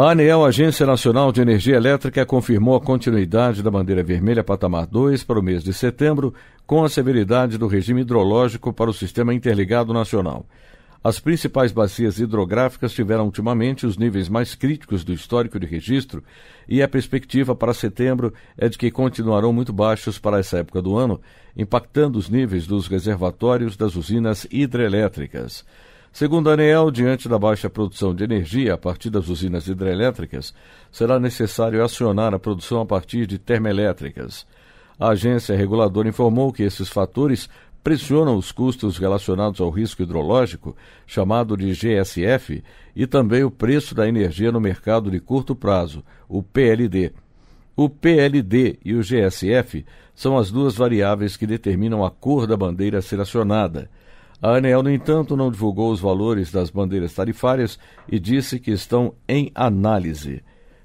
A ANEEL, Agência Nacional de Energia Elétrica, confirmou a continuidade da bandeira vermelha patamar 2 para o mês de setembro, com a severidade do regime hidrológico para o Sistema Interligado Nacional. As principais bacias hidrográficas tiveram ultimamente os níveis mais críticos do histórico de registro e a perspectiva para setembro é de que continuarão muito baixos para essa época do ano, impactando os níveis dos reservatórios das usinas hidrelétricas. Segundo Daniel, diante da baixa produção de energia a partir das usinas hidrelétricas, será necessário acionar a produção a partir de termoelétricas. A agência reguladora informou que esses fatores pressionam os custos relacionados ao risco hidrológico, chamado de GSF, e também o preço da energia no mercado de curto prazo, o PLD. O PLD e o GSF são as duas variáveis que determinam a cor da bandeira a ser acionada. A ANEEL, no entanto, não divulgou os valores das bandeiras tarifárias e disse que estão em análise.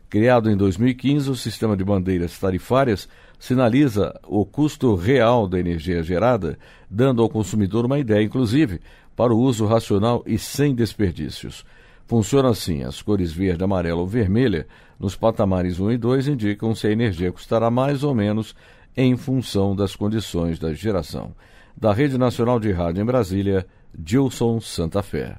Criado em 2015, o sistema de bandeiras tarifárias sinaliza o custo real da energia gerada, dando ao consumidor uma ideia, inclusive, para o uso racional e sem desperdícios. Funciona assim: as cores verde, amarela ou vermelha, nos patamares 1 e 2, indicam se a energia custará mais ou menos em função das condições da geração. Da Rede Nacional de Rádio em Brasília, Dilson Santa Fé.